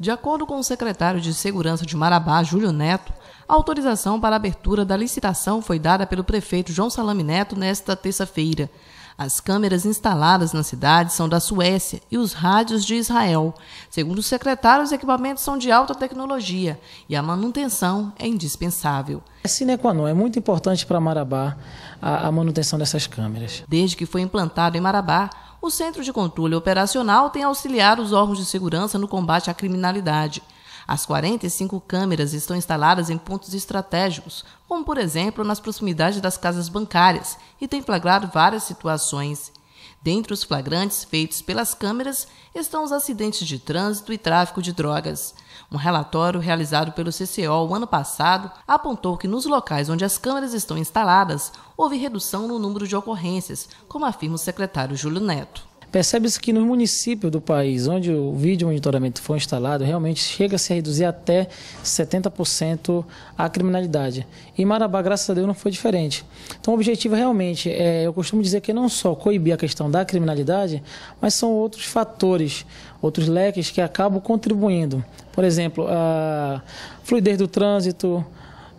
De acordo com o secretário de Segurança de Marabá, Júlio Neto, a autorização para a abertura da licitação foi dada pelo prefeito João Salame Neto nesta terça-feira. As câmeras instaladas na cidade são da Suécia e os rádios de Israel. Segundo o secretário, os equipamentos são de alta tecnologia e a manutenção é indispensável. É sine qua non, é muito importante para Marabá a, a manutenção dessas câmeras. Desde que foi implantado em Marabá, o Centro de Controle Operacional tem auxiliado os órgãos de segurança no combate à criminalidade. As 45 câmeras estão instaladas em pontos estratégicos, como por exemplo nas proximidades das casas bancárias, e têm flagrado várias situações Dentre os flagrantes feitos pelas câmeras estão os acidentes de trânsito e tráfico de drogas. Um relatório realizado pelo CCO o ano passado apontou que nos locais onde as câmeras estão instaladas houve redução no número de ocorrências, como afirma o secretário Júlio Neto. Percebe-se que no município do país, onde o vídeo monitoramento foi instalado, realmente chega-se a reduzir até 70% a criminalidade. E Marabá, graças a Deus, não foi diferente. Então, o objetivo realmente é, eu costumo dizer que não só coibir a questão da criminalidade, mas são outros fatores, outros leques que acabam contribuindo. Por exemplo, a fluidez do trânsito,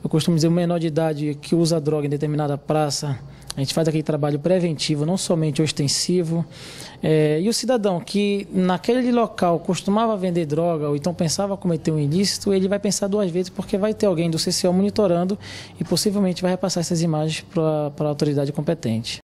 eu costumo dizer, o menor de idade que usa droga em determinada praça, a gente faz aquele trabalho preventivo, não somente ostensivo. É, e o cidadão que naquele local costumava vender droga ou então pensava cometer um ilícito, ele vai pensar duas vezes porque vai ter alguém do CCO monitorando e possivelmente vai repassar essas imagens para a autoridade competente.